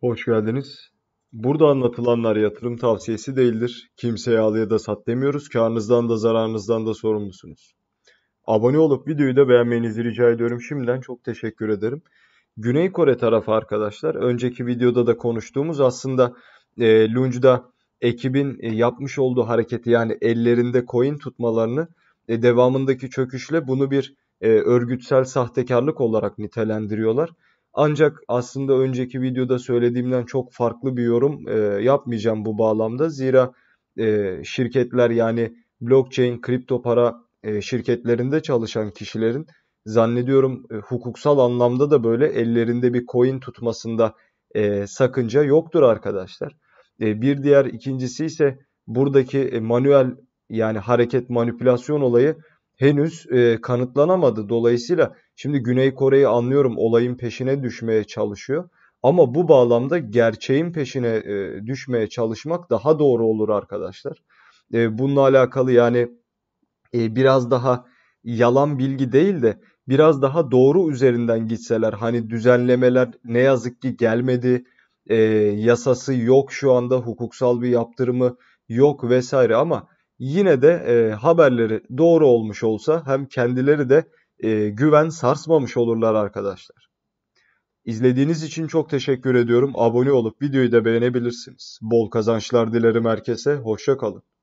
Hoş geldiniz. Burada anlatılanlar yatırım tavsiyesi değildir. Kimseye al ya da sat demiyoruz. Karnınızdan da zararınızdan da sorumlusunuz. Abone olup videoyu da beğenmenizi rica ediyorum. Şimdiden çok teşekkür ederim. Güney Kore tarafı arkadaşlar. Önceki videoda da konuştuğumuz aslında e, Lunge'da ekibin e, yapmış olduğu hareketi yani ellerinde coin tutmalarını e, devamındaki çöküşle bunu bir e, örgütsel sahtekarlık olarak nitelendiriyorlar. Ancak aslında önceki videoda söylediğimden çok farklı bir yorum e, yapmayacağım bu bağlamda. Zira e, şirketler yani blockchain, kripto para e, şirketlerinde çalışan kişilerin zannediyorum e, hukuksal anlamda da böyle ellerinde bir coin tutmasında e, sakınca yoktur arkadaşlar. E, bir diğer ikincisi ise buradaki e, manuel yani hareket manipülasyon olayı henüz e, kanıtlanamadı. Dolayısıyla şimdi Güney Kore'yi anlıyorum olayın peşine düşmeye çalışıyor. Ama bu bağlamda gerçeğin peşine e, düşmeye çalışmak daha doğru olur arkadaşlar. E, bununla alakalı yani e, biraz daha yalan bilgi değil de biraz daha doğru üzerinden gitseler hani düzenlemeler ne yazık ki gelmedi e, yasası yok şu anda hukuksal bir yaptırımı yok vesaire ama yine de e, haberleri doğru olmuş olsa hem kendileri de e, güven sarsmamış olurlar arkadaşlar. İzlediğiniz için çok teşekkür ediyorum. Abone olup videoyu da beğenebilirsiniz. Bol kazançlar dilerim herkese. Hoşça kalın.